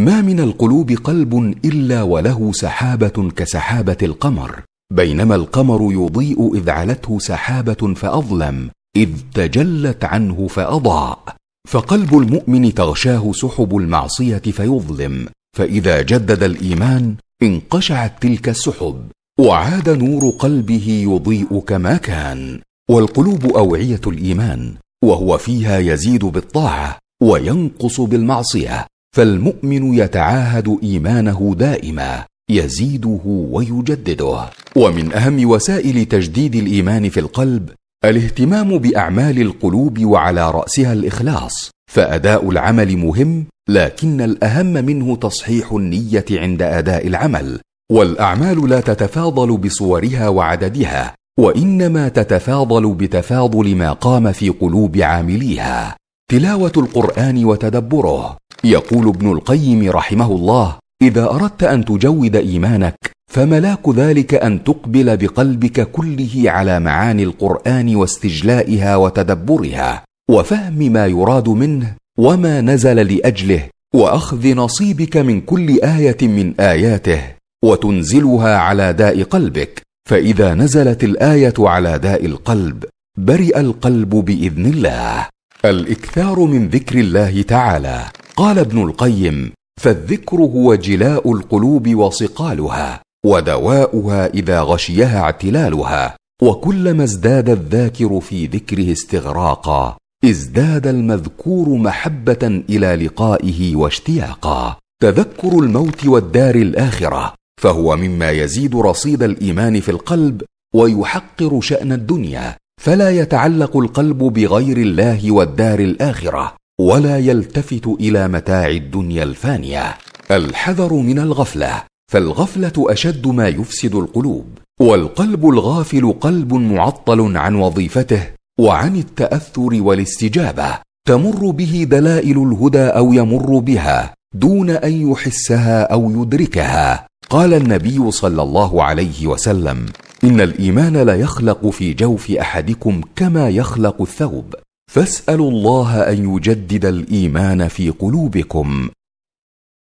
ما من القلوب قلب الا وله سحابه كسحابه القمر بينما القمر يضيء اذ علته سحابه فاظلم اذ تجلت عنه فاضاء فقلب المؤمن تغشاه سحب المعصيه فيظلم فاذا جدد الايمان انقشعت تلك السحب وعاد نور قلبه يضيء كما كان والقلوب اوعيه الايمان وهو فيها يزيد بالطاعه وينقص بالمعصيه فالمؤمن يتعاهد ايمانه دائما يزيده ويجدده ومن اهم وسائل تجديد الايمان في القلب الاهتمام باعمال القلوب وعلى راسها الاخلاص فاداء العمل مهم لكن الاهم منه تصحيح النيه عند اداء العمل والاعمال لا تتفاضل بصورها وعددها وانما تتفاضل بتفاضل ما قام في قلوب عامليها تلاوه القران وتدبره يقول ابن القيم رحمه الله اذا اردت ان تجود ايمانك فملاك ذلك ان تقبل بقلبك كله على معاني القران واستجلائها وتدبرها وفهم ما يراد منه وما نزل لاجله واخذ نصيبك من كل ايه من اياته وتنزلها على داء قلبك فاذا نزلت الايه على داء القلب برئ القلب باذن الله الاكثار من ذكر الله تعالى قال ابن القيم فالذكر هو جلاء القلوب وصقالها ودواؤها اذا غشيها اعتلالها وكلما ازداد الذاكر في ذكره استغراقا ازداد المذكور محبه الى لقائه واشتياقا تذكر الموت والدار الاخره فهو مما يزيد رصيد الايمان في القلب ويحقر شان الدنيا فلا يتعلق القلب بغير الله والدار الاخره ولا يلتفت الى متاع الدنيا الفانيه الحذر من الغفله فالغفله اشد ما يفسد القلوب والقلب الغافل قلب معطل عن وظيفته وعن التاثر والاستجابه تمر به دلائل الهدى او يمر بها دون ان يحسها او يدركها قال النبي صلى الله عليه وسلم ان الايمان لا يخلق في جوف احدكم كما يخلق الثوب فاسالوا الله ان يجدد الايمان في قلوبكم